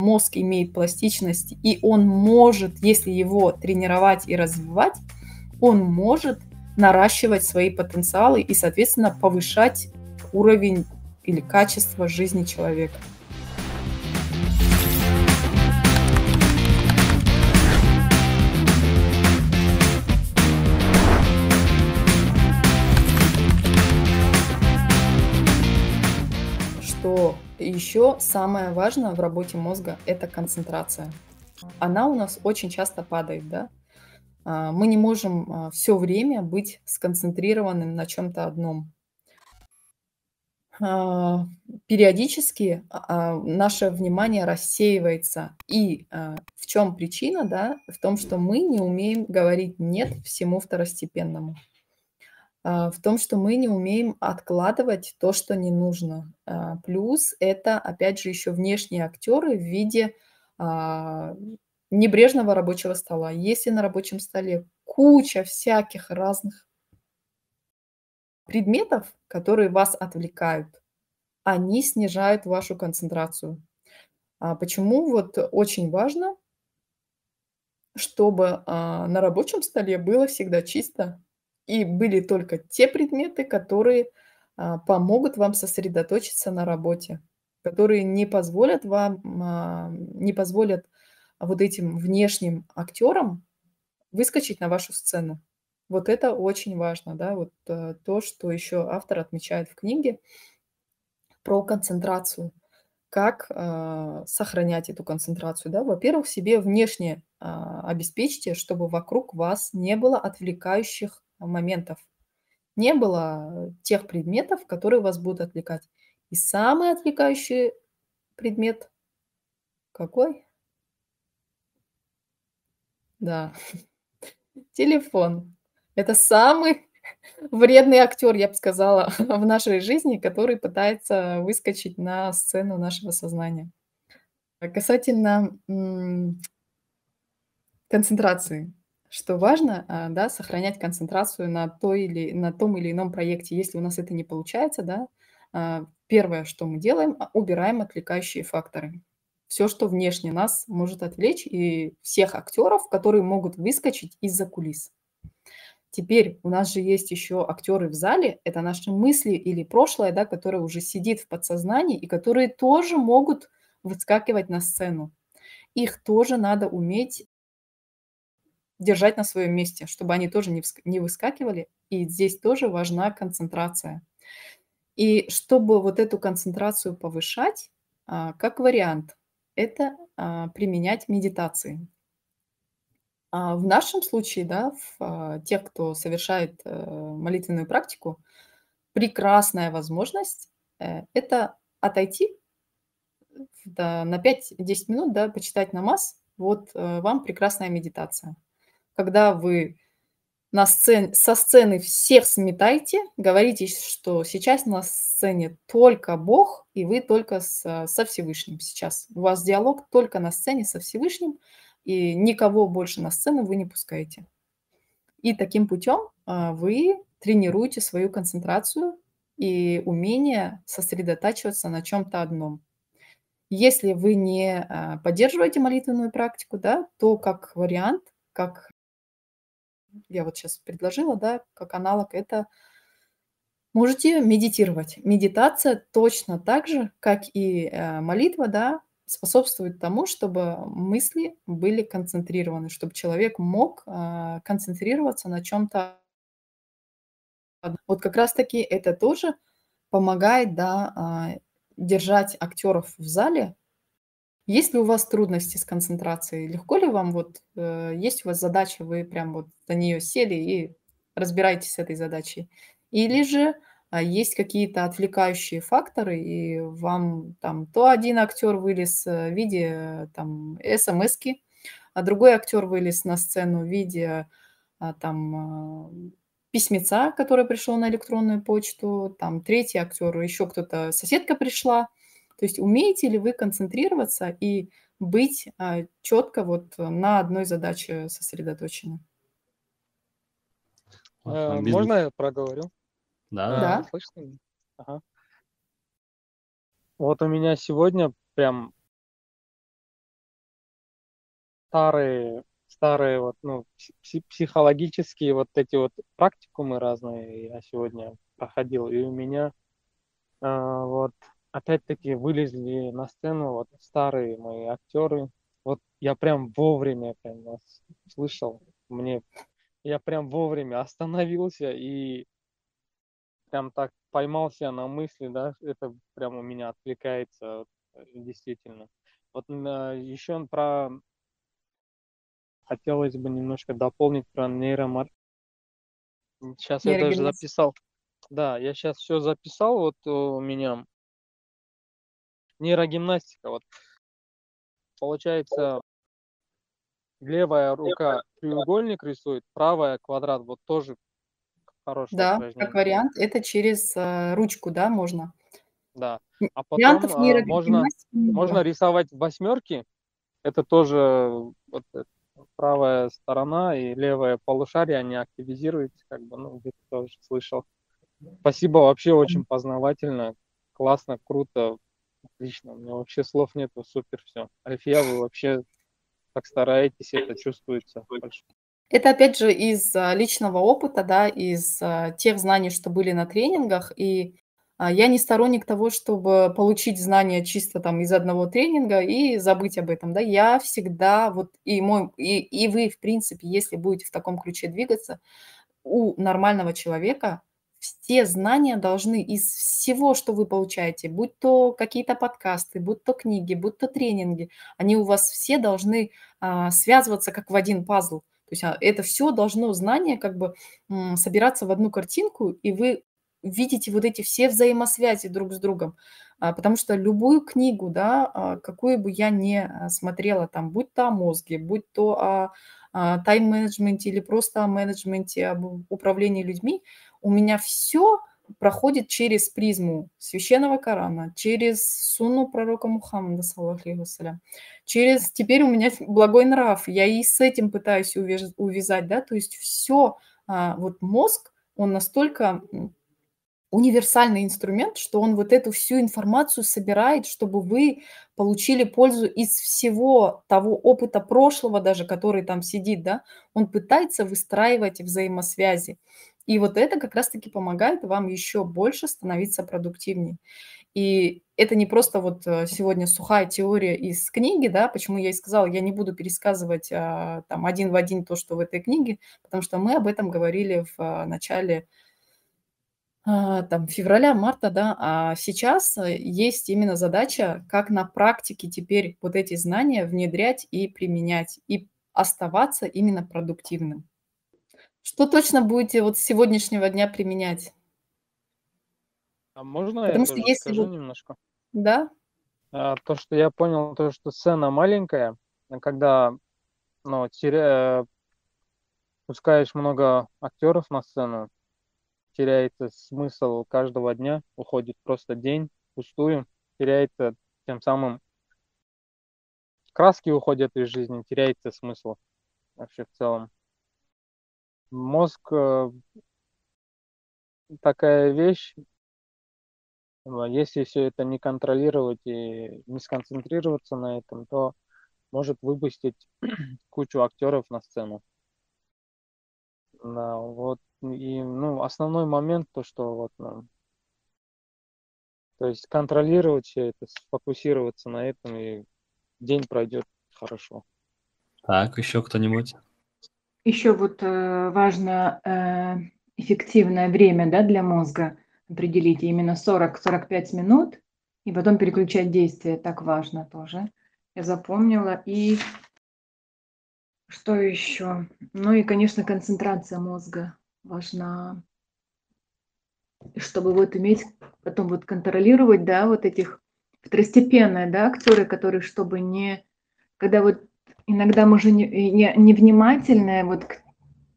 Мозг имеет пластичность, и он может, если его тренировать и развивать, он может наращивать свои потенциалы и, соответственно, повышать уровень или качество жизни человека. Еще самое важное в работе мозга – это концентрация. Она у нас очень часто падает, да? А, мы не можем а, все время быть сконцентрированным на чем-то одном. А, периодически наше внимание рассеивается. И в чем причина, да? В том, что мы не умеем говорить «нет» всему второстепенному. А, в том, что мы не умеем откладывать то, что не нужно. А, плюс это, опять же, еще внешние актеры в виде а, небрежного рабочего стола. Если на рабочем столе куча всяких разных предметов, которые вас отвлекают, они снижают вашу концентрацию. почему вот очень важно, чтобы на рабочем столе было всегда чисто, и были только те предметы, которые а, помогут вам сосредоточиться на работе, которые не позволят вам, а, не позволят вот этим внешним актерам выскочить на вашу сцену. Вот это очень важно, да, вот э, то, что еще автор отмечает в книге про концентрацию, как э, сохранять эту концентрацию, да. Во-первых, себе внешне э, обеспечьте, чтобы вокруг вас не было отвлекающих моментов не было, э, тех предметов, которые вас будут отвлекать. И самый отвлекающий предмет какой? Да, телефон. Это самый вредный актер, я бы сказала, в нашей жизни, который пытается выскочить на сцену нашего сознания. А касательно концентрации что важно, а, да, сохранять концентрацию на, той или, на том или ином проекте. Если у нас это не получается, да, а, первое, что мы делаем, а, убираем отвлекающие факторы. Все, что внешне нас может отвлечь, и всех актеров, которые могут выскочить из-за кулис. Теперь у нас же есть еще актеры в зале, это наши мысли или прошлое, да, которое уже сидит в подсознании и которые тоже могут выскакивать на сцену их тоже надо уметь держать на своем месте, чтобы они тоже не, вск- не выскакивали. И здесь тоже важна концентрация. И чтобы вот эту концентрацию повышать, а, как вариант, это а, применять медитации. А в нашем случае, да, в тех, кто совершает э, молитвенную практику, прекрасная возможность э, это отойти на 5-10 минут, да, почитать намаз. Вот э, вам прекрасная медитация когда вы на сцен... со сцены всех сметайте, говорите, что сейчас на сцене только Бог, и вы только с, со Всевышним сейчас. У вас диалог только на сцене со Всевышним, и никого больше на сцену вы не пускаете. И таким путем а, вы тренируете свою концентрацию и умение сосредотачиваться на чем-то одном. Если вы не а, поддерживаете молитвенную практику, да, то как вариант, как я вот сейчас предложила, да, как аналог, это можете медитировать. Медитация точно так же, как и э, молитва, да, способствует тому, чтобы мысли были концентрированы, чтобы человек мог э, концентрироваться на чем-то. Вот как раз-таки это тоже помогает, да, а, держать актеров в зале, есть ли у вас трудности с концентрацией? Легко ли вам вот, э, есть у вас задача, вы прям вот на нее сели и разбираетесь с этой задачей? Или же э, есть какие-то отвлекающие факторы, и вам там то один актер вылез э, в виде там смс а другой актер вылез на сцену в виде а, там э, письмеца, который пришел на электронную почту, там третий актер, еще кто-то, соседка пришла – то есть умеете ли вы концентрироваться и быть а, четко вот на одной задаче сосредоточены? Э, можно я проговорю? Да. да. Слышно? А, ага. Вот у меня сегодня прям старые, старые вот, ну, психологические вот эти вот практикумы разные я сегодня проходил, и у меня э, вот опять-таки вылезли на сцену вот старые мои актеры. Вот я прям вовремя прям вас слышал. Мне я прям вовремя остановился и прям так поймался на мысли, да, это прям у меня отвлекается действительно. Вот а, еще про хотелось бы немножко дополнить про нейромаркетинг. Сейчас я даже записал. Да, я сейчас все записал, вот э, у меня нейрогимнастика. Вот. Получается, левая рука треугольник рисует, правая квадрат. Вот тоже хорошее да, упражнение. как вариант. Это через э, ручку, да, можно. Да. А потом Вариантов э, можно, можно рисовать восьмерки. Это тоже вот, правая сторона и левое полушарие, они активизируются, как бы, ну, где-то тоже слышал. Спасибо, вообще очень познавательно, классно, круто. Отлично, у меня вообще слов нету, супер, все. Альфия, вы вообще так стараетесь, это чувствуется. Это опять же из а, личного опыта, да, из а, тех знаний, что были на тренингах, и а, я не сторонник того, чтобы получить знания чисто там из одного тренинга и забыть об этом, да. Я всегда вот и мой и и вы в принципе, если будете в таком ключе двигаться, у нормального человека все знания должны из всего, что вы получаете, будь то какие-то подкасты, будь то книги, будь то тренинги, они у вас все должны а, связываться как в один пазл. То есть а, это все должно знание как бы собираться в одну картинку, и вы видите вот эти все взаимосвязи друг с другом. А, потому что любую книгу, да, какую бы я ни смотрела, там, будь то о мозге, будь то о а, тайм-менеджменте или просто о менеджменте, об управлении людьми, у меня все проходит через призму священного Корана, через сунну пророка Мухаммада, вассалям, через теперь у меня благой нрав, я и с этим пытаюсь увяз увязать, да, то есть все, а, вот мозг, он настолько универсальный инструмент, что он вот эту всю информацию собирает, чтобы вы получили пользу из всего того опыта прошлого даже, который там сидит, да, он пытается выстраивать взаимосвязи. И вот это как раз-таки помогает вам еще больше становиться продуктивнее. И это не просто вот э, сегодня сухая теория из книги, да, почему я и сказала, я не буду пересказывать а, там один в один то, что в этой книге, потому что мы об этом говорили в э, начале а, там, февраля-марта, да, а сейчас э, есть именно задача, как на практике теперь вот эти знания внедрять и применять, и оставаться именно продуктивным. Что точно будете вот с сегодняшнего дня применять? А можно Потому я что тоже если... скажу немножко? Да. А, то, что я понял, то, что цена маленькая, когда ну, теря... Э, пускаешь много актеров на сцену, теряется смысл каждого дня, уходит просто день пустую, теряется тем самым краски уходят из жизни, теряется смысл вообще в целом. Мозг э, такая вещь, э, если все это не контролировать и не сконцентрироваться на этом, то может выпустить кучу актеров на сцену. Да, вот и, ну, основной момент то, что вот, ну, то есть контролировать все это, сфокусироваться на этом, и день пройдет хорошо. Так, еще кто-нибудь? Еще вот э, важно э, эффективное время да, для мозга определить, именно 40-45 минут, и потом переключать действия, так важно тоже. Я запомнила. И что еще? Ну и, конечно, концентрация мозга важна, чтобы вот иметь, потом вот контролировать, да, вот этих второстепенные, да, актеры, которые, чтобы не, когда вот иногда мы же невнимательны не, не вот к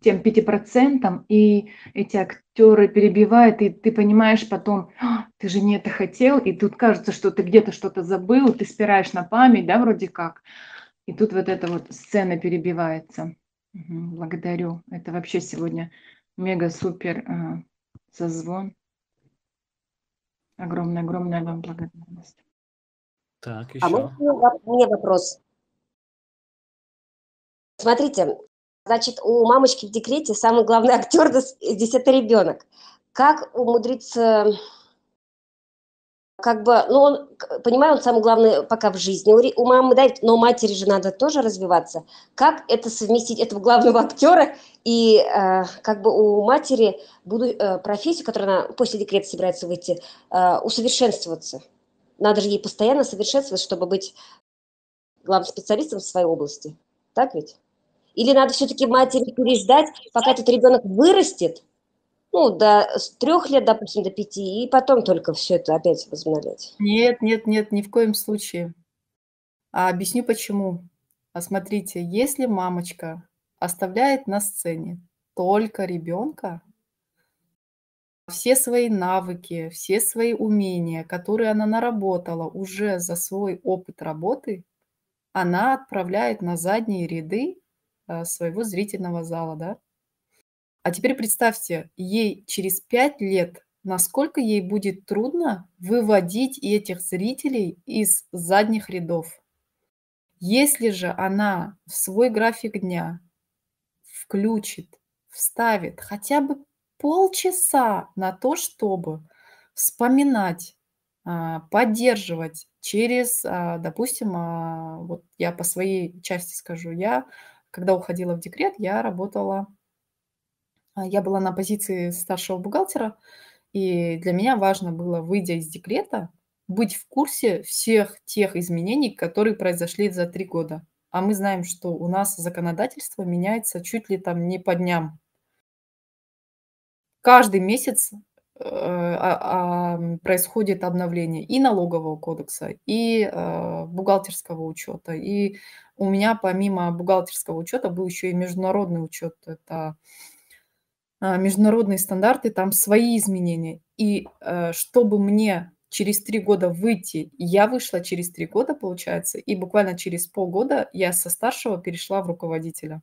тем пяти процентам, и эти актеры перебивают, и ты понимаешь потом, «А, ты же не это хотел, и тут кажется, что ты где-то что-то забыл, ты спираешь на память, да, вроде как. И тут вот эта вот сцена перебивается. Благодарю. Это вообще сегодня мега-супер э, созвон. Огромная-огромная вам благодарность. Так, еще. А можно мне вопрос? Смотрите, значит, у мамочки в декрете самый главный актер – здесь это ребенок. Как умудриться как бы, ну, он, понимаю, он самый главный пока в жизни у, у мамы давит, но матери же надо тоже развиваться. Как это совместить, этого главного актера, и э, как бы у матери буду, э, профессию, которую она после декрета собирается выйти, э, усовершенствоваться. Надо же ей постоянно совершенствоваться, чтобы быть главным специалистом в своей области. Так ведь? Или надо все-таки матери переждать, пока этот ребенок вырастет, ну, до с трех лет, допустим, до пяти, и потом только все это опять возобновлять. Нет, нет, нет, ни в коем случае. А объясню почему. А смотрите, если мамочка оставляет на сцене только ребенка, все свои навыки, все свои умения, которые она наработала уже за свой опыт работы, она отправляет на задние ряды э, своего зрительного зала, да? А теперь представьте, ей через 5 лет, насколько ей будет трудно выводить этих зрителей из задних рядов. Если же она в свой график дня включит, вставит хотя бы полчаса на то, чтобы вспоминать, а, поддерживать через, а, допустим, а, вот я по своей части скажу, я, когда уходила в декрет, я работала а, я была на позиции старшего бухгалтера, и для меня важно было, выйдя из декрета, быть в курсе всех тех изменений, которые произошли за три года. А мы знаем, что у нас законодательство меняется чуть ли там не по дням. Каждый месяц э, а, происходит обновление и налогового кодекса, и а, бухгалтерского учета. И у меня помимо бухгалтерского учета был еще и международный учет. Это а, международные стандарты, там свои изменения. И э, чтобы мне через три года выйти, я вышла через три года, получается, и буквально через полгода я со старшего перешла в руководителя.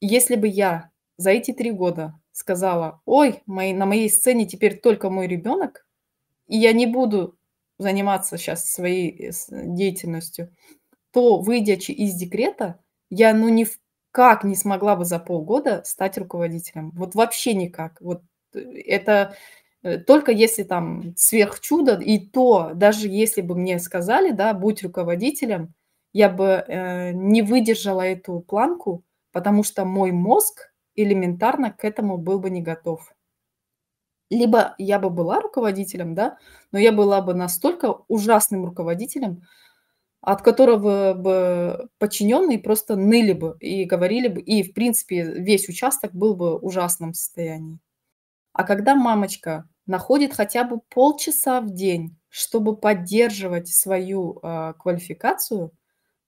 Если бы я за эти три года сказала, ой, мои, на моей сцене теперь только мой ребенок, и я не буду заниматься сейчас своей э, деятельностью, то, выйдя из декрета, я ну, не в никак не смогла бы за полгода стать руководителем. Вот вообще никак. Вот э, это э, только если там сверхчудо, и то, даже если бы мне сказали, да, будь руководителем, я бы э, не выдержала эту планку, потому что мой мозг элементарно к этому был бы не готов. Либо я бы была руководителем, да, но я была бы настолько ужасным руководителем, от которого бы подчиненные просто ныли бы и говорили бы, и, в принципе, весь участок был бы в ужасном состоянии. А когда мамочка находит хотя бы полчаса в день, чтобы поддерживать свою э, квалификацию,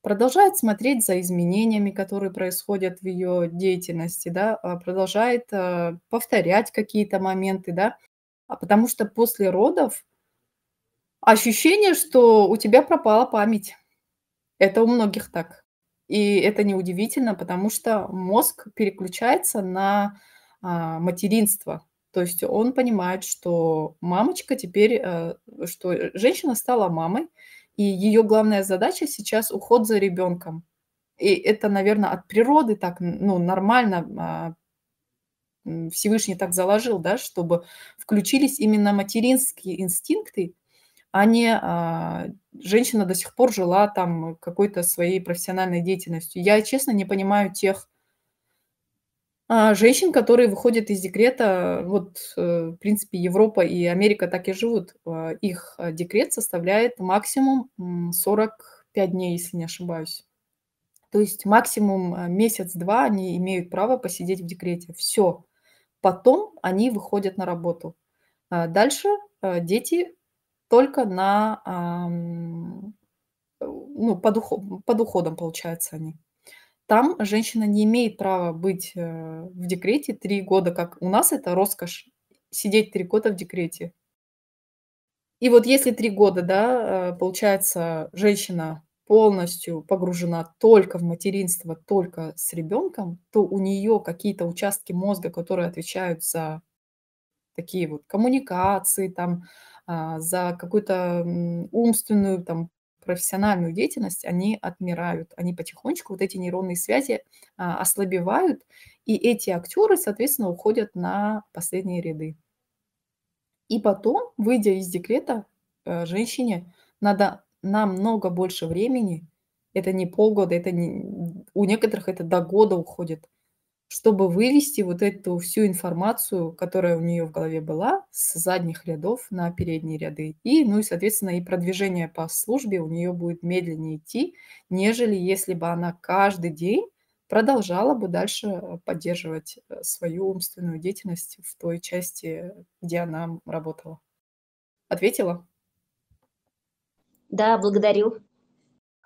продолжает смотреть за изменениями, которые происходят в ее деятельности, да, а, продолжает э, повторять какие-то моменты, да, потому что после родов ощущение, что у тебя пропала память это у многих так. И это неудивительно, потому что мозг переключается на а, материнство. То есть он понимает, что мамочка теперь, а, что э, женщина стала мамой, и ее главная задача сейчас уход за ребенком. И это, наверное, от природы так ну, нормально а, Всевышний так заложил, да, чтобы включились именно материнские инстинкты а не а, женщина до сих пор жила там какой-то своей профессиональной деятельностью. Я, честно, не понимаю тех а, женщин, которые выходят из декрета. Вот, э, в принципе, Европа и Америка так и живут. А, их а, декрет составляет максимум 45 дней, если не ошибаюсь. То есть максимум а, месяц-два они имеют право посидеть в декрете. Все. Потом они выходят на работу. Дальше дети только на, ну, под, уход, под уходом, получается, они. Там женщина не имеет права быть э, в декрете три года, как у нас это роскошь, сидеть три года в декрете. И вот если три года, да, э, получается, женщина полностью погружена только в материнство, только с ребенком, то у нее какие-то участки мозга, которые отвечают за такие вот коммуникации, там, а, за какую-то умственную, там, профессиональную деятельность, они отмирают, они потихонечку, вот эти нейронные связи а, ослабевают, и эти актеры, соответственно, уходят на последние ряды. И потом, выйдя из декрета, э, женщине надо намного больше времени, это не полгода, это не... у некоторых это до года уходит, чтобы вывести вот эту всю информацию, которая у нее в голове была, с задних рядов на передние ряды. И, ну и, соответственно, и продвижение по службе у нее будет медленнее идти, нежели если бы она каждый день продолжала бы дальше поддерживать э, свою умственную деятельность в той части, где она работала. Ответила? Да, благодарю.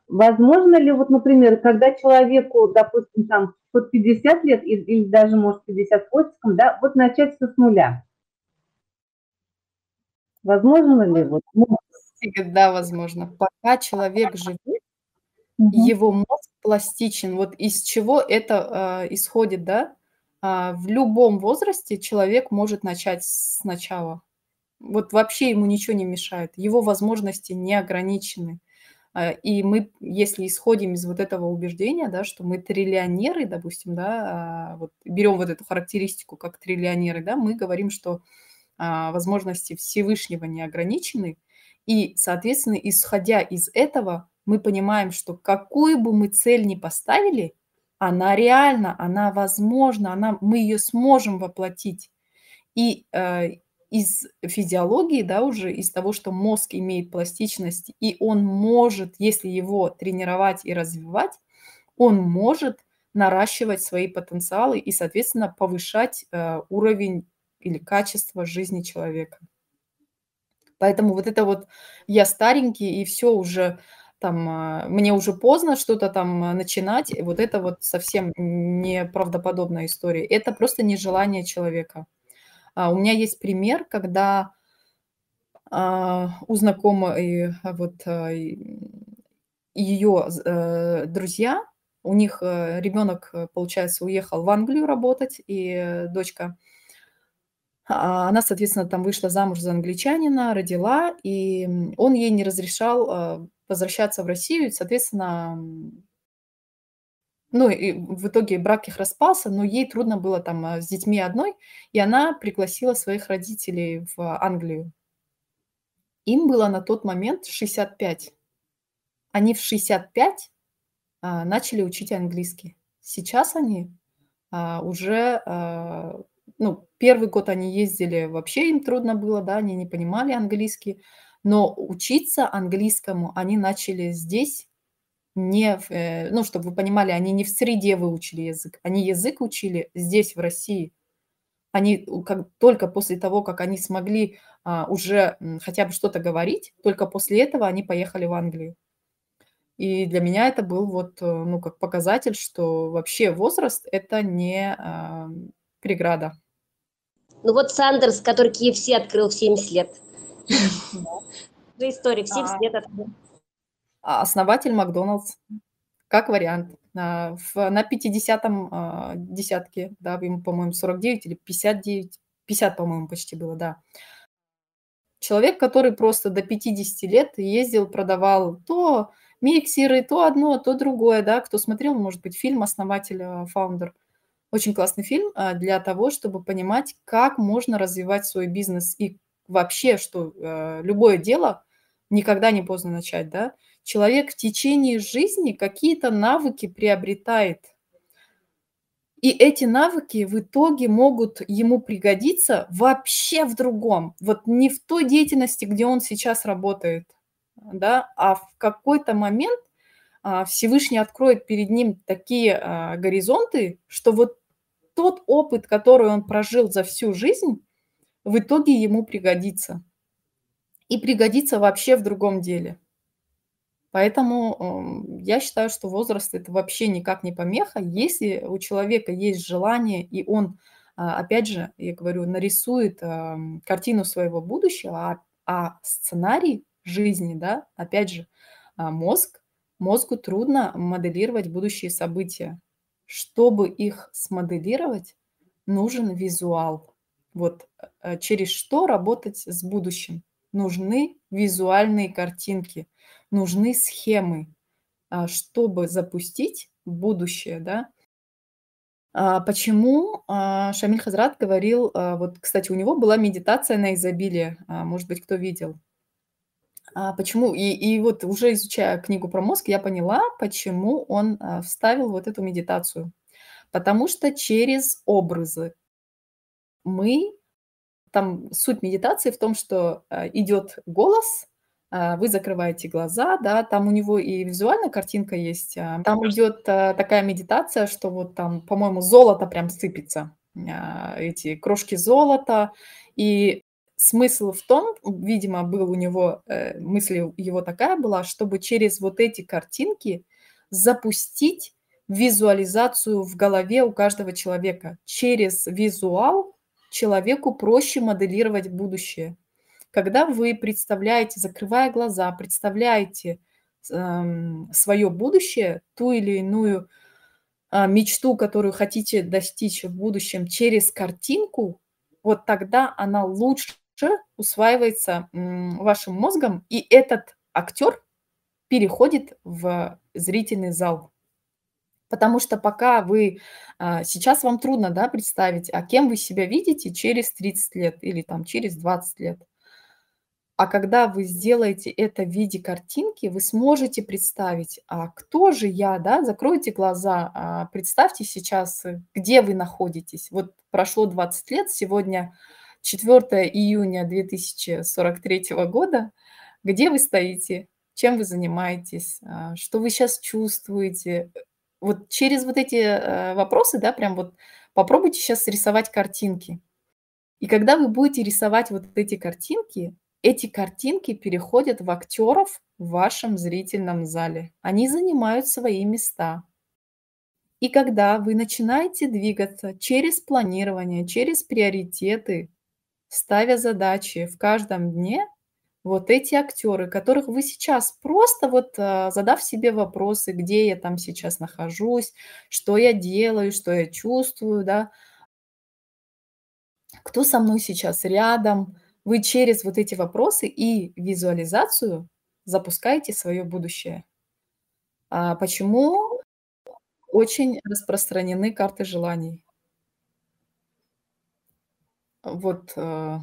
Возможно ли, вот, например, когда человеку, допустим, там под 50 лет или, или даже, может, 50 хвостиком, да, вот начать все с нуля? Возможно ли вот? Да, возможно. Пока человек живет, угу. его мозг пластичен. Вот из чего это э, исходит, да? А, в любом возрасте человек может начать сначала. Вот вообще ему ничего не мешает. Его возможности не ограничены. А, и мы, если исходим из вот этого убеждения, да, что мы триллионеры, допустим, да, а, вот берем вот эту характеристику как триллионеры, да, мы говорим, что а, возможности Всевышнего не ограничены, и, соответственно, исходя из этого, мы понимаем, что какую бы мы цель ни поставили, она реальна, она возможна, она, мы ее сможем воплотить. И э, из физиологии, да, уже из того, что мозг имеет пластичность, и он может, если его тренировать и развивать, он может наращивать свои потенциалы и, соответственно, повышать э, уровень или качество жизни человека. Поэтому вот это вот я старенький и все уже там а, мне уже поздно что-то там а, начинать. Вот это вот совсем неправдоподобная история. Это просто нежелание человека. А, у меня есть пример, когда а, у знакомой э, вот а, ее э, друзья, у них э, ребенок, получается, уехал в Англию работать, и дочка, она, соответственно, там вышла замуж за англичанина, родила, и он ей не разрешал возвращаться в Россию, и, соответственно, ну, и в итоге брак их распался, но ей трудно было там э, с детьми одной, и она пригласила своих родителей в Англию. Им было на тот момент 65. Они в 65 а, начали учить английский. Сейчас они а, уже, а, ну, первый год они ездили, вообще им трудно было, да, они не понимали английский, но учиться английскому они начали здесь, не, э, ну, чтобы вы понимали, они не в среде выучили язык, они язык учили здесь, в России. Они как, только после того, как они смогли а, уже хотя бы что-то говорить, только после этого они поехали в Англию. И для меня это был вот, э, ну, как показатель, что вообще возраст – это не а, преграда. Ну вот Сандерс, который KFC открыл в 70 лет. Историк, 70 а. лет открыл. А, основатель Макдоналдс, как вариант. А, в, на 50-м а, десятке, да, ему, по-моему, 49 или 59, 50, по-моему, почти было, да. Человек, который просто до 50 лет ездил, продавал то миксеры, то одно, то другое, да, кто смотрел, может быть, фильм «Основатель, фаундер», очень классный фильм для того, чтобы понимать, как можно развивать свой бизнес и вообще, что э, любое дело никогда не поздно начать, да человек в течение жизни какие-то навыки приобретает. И эти навыки в итоге могут ему пригодиться вообще в другом. Вот не в той деятельности, где он сейчас работает, да, а в какой-то момент а, Всевышний откроет перед ним такие а, горизонты, что вот тот опыт, который он прожил за всю жизнь, в итоге ему пригодится. И пригодится вообще в другом деле. Поэтому эм, я считаю, что возраст это вообще никак не помеха. Если у человека есть желание, и он, а, опять же, я говорю, нарисует эм, картину своего будущего, а, а сценарий жизни, да, опять же, а, мозг, мозгу трудно моделировать будущие события. Чтобы их смоделировать, нужен визуал. Вот э, через что работать с будущим нужны визуальные картинки, нужны схемы, а, чтобы запустить будущее, да. А, почему а, Шамиль Хазрат говорил, вот, кстати, у него была медитация на изобилие, может быть, кто видел. Почему? И, и вот уже изучая книгу про мозг, я поняла, почему он вставил вот эту медитацию. Потому что через образы мы там суть медитации в том, что э, идет голос, э, вы закрываете глаза, да, там у него и визуальная картинка есть, а, там идет э, такая медитация, что вот там, по-моему, золото прям сыпется, а, эти крошки золота, и смысл в том, видимо, был у него, мысль его такая была, чтобы через вот эти картинки запустить визуализацию в голове у каждого человека. Через визуал человеку проще моделировать будущее. Когда вы представляете, закрывая глаза, представляете эм, свое будущее, ту или иную э, мечту, которую хотите достичь в будущем через картинку, вот тогда она лучше усваивается м, вашим мозгом, и этот актер переходит в зрительный зал. Потому что пока вы... А, сейчас вам трудно да, представить, а кем вы себя видите через 30 лет или там через 20 лет. А когда вы сделаете это в виде картинки, вы сможете представить, а кто же я, да, закройте глаза, а, представьте сейчас, э, где вы находитесь. Вот прошло 20 лет, сегодня 4 июня 2043 года, где вы стоите, чем вы занимаетесь, а, что вы сейчас чувствуете, вот через вот эти э, вопросы, да, прям вот попробуйте сейчас рисовать картинки. И когда вы будете рисовать вот эти картинки, эти картинки переходят в актеров в вашем зрительном зале. Они занимают свои места. И когда вы начинаете двигаться через планирование, через приоритеты, ставя задачи в каждом дне, вот эти актеры, которых вы сейчас просто вот а, задав себе вопросы, где я там сейчас нахожусь, что я делаю, что я чувствую, да, кто со мной сейчас рядом, вы через вот эти вопросы и визуализацию запускаете свое будущее. А почему очень распространены карты желаний? Вот а,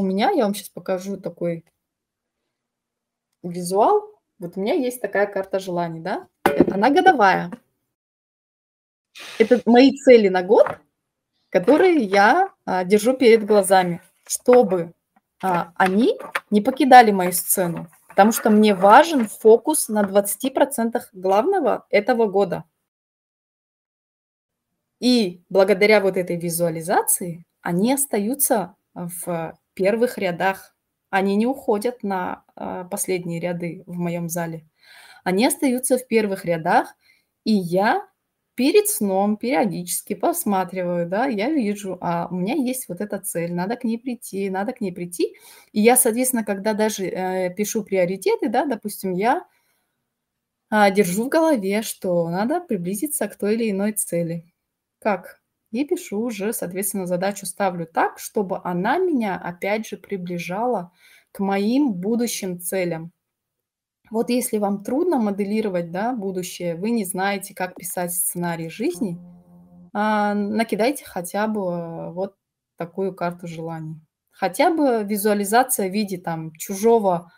у меня, я вам сейчас покажу такой визуал. Вот у меня есть такая карта желаний, да? Она годовая. Это мои цели на год, которые я а, держу перед глазами, чтобы а, они не покидали мою сцену. Потому что мне важен фокус на 20% главного этого года. И благодаря вот этой визуализации они остаются в первых рядах. Они не уходят на а, последние ряды в моем зале. Они остаются в первых рядах, и я перед сном периодически посматриваю, да, я вижу, а у меня есть вот эта цель, надо к ней прийти, надо к ней прийти. И я, соответственно, когда даже э, пишу приоритеты, да, допустим, я э, держу в голове, что надо приблизиться к той или иной цели. Как? и пишу уже, соответственно, задачу ставлю так, чтобы она меня, опять же, приближала к моим будущим целям. Вот если вам трудно моделировать да, будущее, вы не знаете, как писать сценарий жизни, а, накидайте хотя бы э, вот такую карту желаний. Хотя бы визуализация в виде там чужого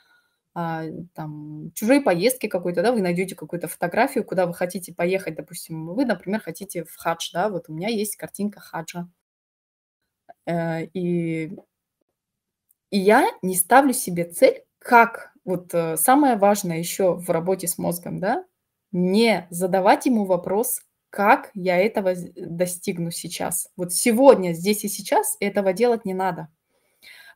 а, там, чужие поездки какой-то, да, вы найдете какую-то фотографию, куда вы хотите поехать, допустим, вы, например, хотите в хадж, да, вот у меня есть картинка хаджа. Э, и, и я не ставлю себе цель, как, вот э, самое важное еще в работе с мозгом, да, не задавать ему вопрос, как я этого э, достигну сейчас. Вот сегодня, здесь и сейчас этого делать не надо.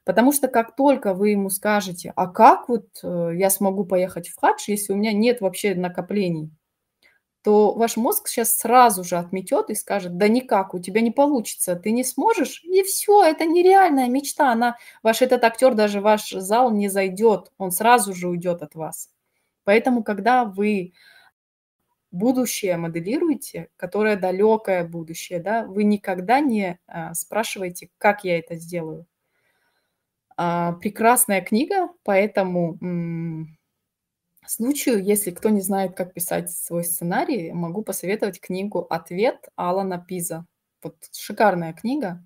Потому что как только вы ему скажете, а как вот э, я смогу поехать в хадж, если у меня нет вообще накоплений, то ваш мозг сейчас сразу же отметет и скажет, да никак, у тебя не получится, ты не сможешь, и все, это нереальная мечта, она, ваш этот актер даже ваш зал не зайдет, он сразу же уйдет от вас. Поэтому, когда вы будущее моделируете, которое далекое будущее, да, вы никогда не э, спрашиваете, как я это сделаю. А, прекрасная книга, поэтому случаю, если кто не знает, как писать свой сценарий, могу посоветовать книгу «Ответ» Алана Пиза. Вот шикарная книга.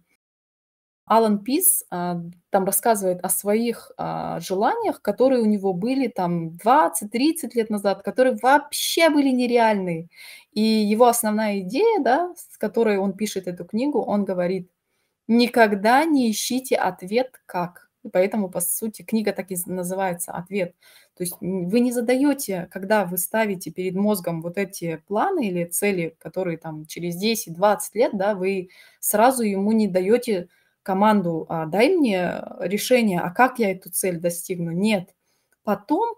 Алан Пиз а, там рассказывает о своих а, желаниях, которые у него были там 20-30 лет назад, которые вообще были нереальны. И его основная идея, да, с которой он пишет эту книгу, он говорит, никогда не ищите ответ «как» поэтому, по сути, книга так и называется «Ответ». То есть вы не задаете, когда вы ставите перед мозгом вот эти планы или цели, которые там через 10-20 лет, да, вы сразу ему не даете команду а, «дай мне решение, а как я эту цель достигну?» Нет. Потом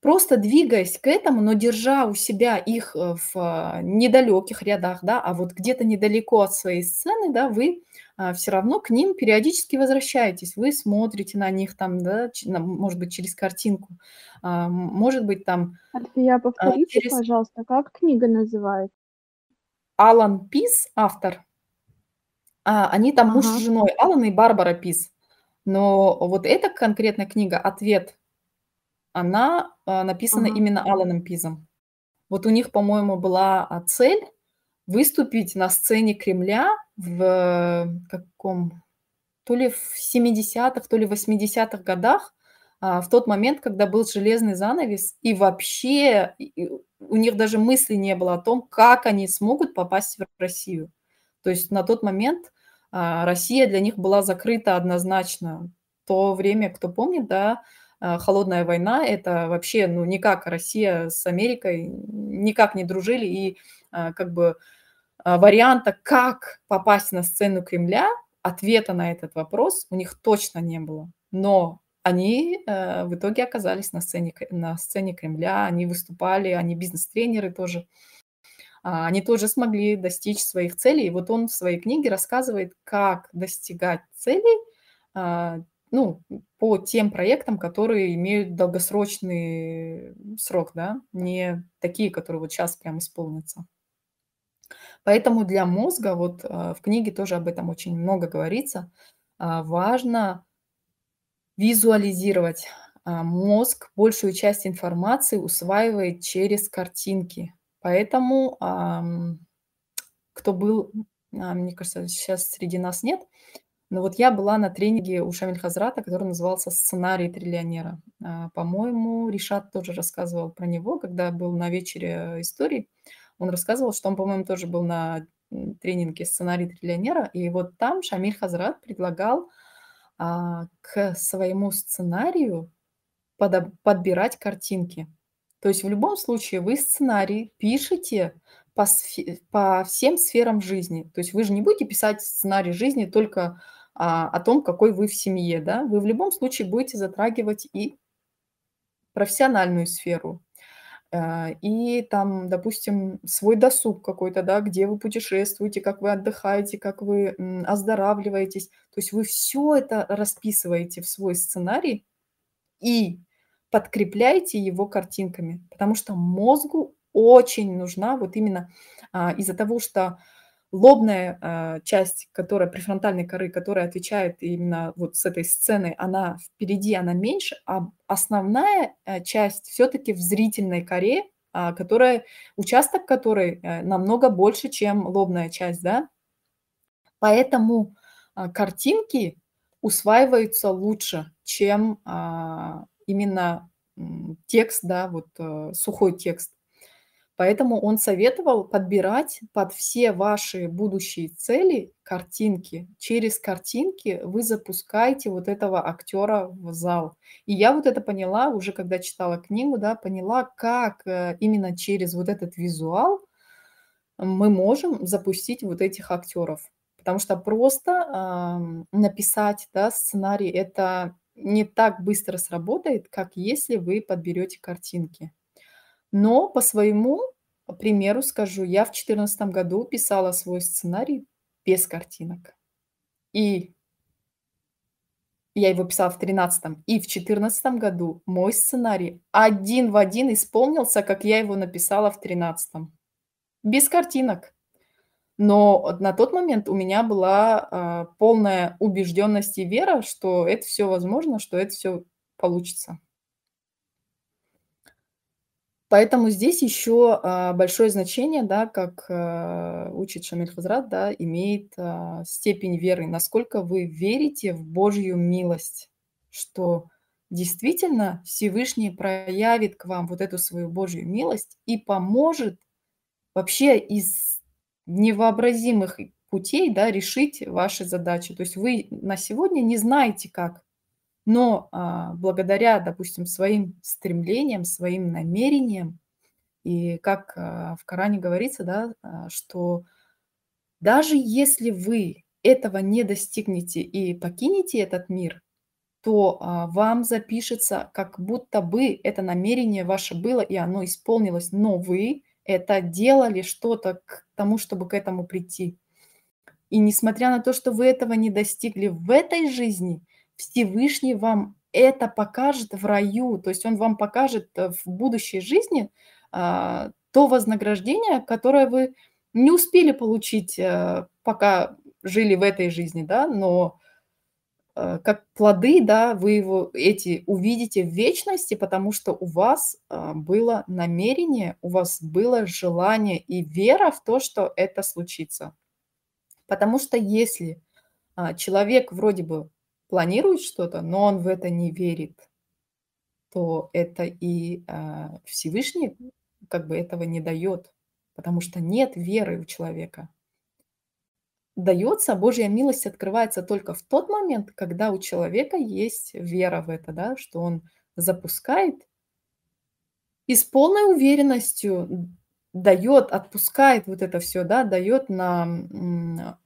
просто двигаясь к этому, но держа у себя их э, в э, недалеких рядах, да, а вот где-то недалеко от своей сцены, да, вы а, все равно к ним периодически возвращаетесь. Вы смотрите на них там, да, может быть, через картинку, а, может быть, там... Я а, повторите, через... пожалуйста, как книга называется? Алан Пис, автор. А, они там ага. муж с женой, Алан и Барбара Пис. Но вот эта конкретная книга «Ответ», она написана ага. именно Аланом Пизом. Вот у них, по-моему, была цель выступить на сцене Кремля в э, каком, то ли в 70-х, то ли 80-х годах, а, в тот момент, когда был железный занавес, и вообще у них даже мысли не было о том, как они смогут попасть в Россию. То есть на тот момент а, Россия для них была закрыта однозначно. То время, кто помнит, да, а, холодная война, это вообще, ну, никак Россия с Америкой никак не дружили, и как бы Э, варианта, как попасть на сцену Кремля, ответа на этот вопрос у них точно не было. Но они э, в итоге оказались на сцене, на сцене Кремля, они выступали, они бизнес-тренеры тоже. А, они тоже смогли достичь своих целей. И вот он в своей книге рассказывает, как достигать целей а, ну, по тем проектам, которые имеют долгосрочный срок, да, не такие, которые вот сейчас прям исполнятся. Поэтому для мозга, вот а, в книге тоже об этом очень много говорится, а, важно визуализировать. А, мозг большую часть информации усваивает через картинки. Поэтому кто был, мне кажется, сейчас среди нас нет, но вот я была на тренинге у Шамиль Хазрата, который назывался «Сценарий триллионера». По-моему, Ришат тоже рассказывал про него, когда был на вечере истории. Он рассказывал, что он, по-моему, тоже был на тренинге «Сценарий триллионера», и вот там Шамиль Хазрат предлагал а, к своему сценарию под, подбирать картинки. То есть в любом случае вы сценарий пишете по, по всем сферам жизни. То есть вы же не будете писать сценарий жизни только а, о том, какой вы в семье, да? Вы в любом случае будете затрагивать и профессиональную сферу, а, и там, допустим, свой досуг какой-то, да, где вы путешествуете, как вы отдыхаете, как вы оздоравливаетесь. То есть вы все это расписываете в свой сценарий и подкрепляете его картинками, потому что мозгу очень нужна вот именно а, из-за того, что лобная э, часть, которая префронтальной коры, которая отвечает именно вот с этой сцены, она впереди, она меньше, а основная э, часть все-таки в зрительной коре, э, которая, участок которой э, намного больше, чем лобная часть, да. Поэтому э, картинки усваиваются лучше, чем э, именно текст, да, вот э, сухой текст. Поэтому он советовал подбирать под все ваши будущие цели картинки. Через картинки вы запускаете вот этого актера в зал. И я вот это поняла уже, когда читала книгу, да, поняла, как э, именно через вот этот визуал мы можем запустить вот этих актеров. Потому что просто э, написать да, сценарий это не так быстро сработает, как если вы подберете картинки. Но по своему примеру скажу, я в 2014 году писала свой сценарий без картинок. И я его писала в 13 и в 14 году мой сценарий один в один исполнился, как я его написала в 13 без картинок. Но на тот момент у меня была а, полная убежденность и вера, что это все возможно, что это все получится. Поэтому здесь еще а, большое значение, да, как э, учит Шамиль Хазрат, да, имеет а, степень веры. Насколько вы верите в Божью милость, что действительно Всевышний проявит к вам вот эту свою Божью милость и поможет вообще из невообразимых путей да, решить ваши задачи. То есть вы на сегодня не знаете как, но а, благодаря, допустим, своим стремлениям, своим намерениям, и как а, в Коране говорится, да, а, что даже если вы этого не достигнете и покинете этот мир, то а, вам запишется, как будто бы это намерение ваше было, и оно исполнилось, но вы это делали что-то к тому, чтобы к этому прийти. И несмотря на то, что вы этого не достигли в этой жизни – Всевышний вам это покажет в раю, то есть он вам покажет э, в будущей жизни а, то вознаграждение, которое вы не успели получить, а, пока жили в этой жизни, да, но а, как плоды, да, вы его эти увидите в вечности, потому что у вас а, было намерение, у вас было желание и вера в то, что это случится. Потому что если а, человек вроде бы планирует что-то, но он в это не верит, то это и э, Всевышний как бы этого не дает, потому что нет веры у человека. Дается, Божья милость открывается только в тот момент, когда у человека есть вера в это, да, что он запускает и с полной уверенностью дает, отпускает вот это все, да, дает на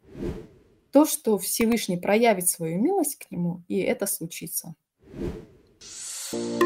то, что Всевышний проявит свою милость к нему, и это случится. thank you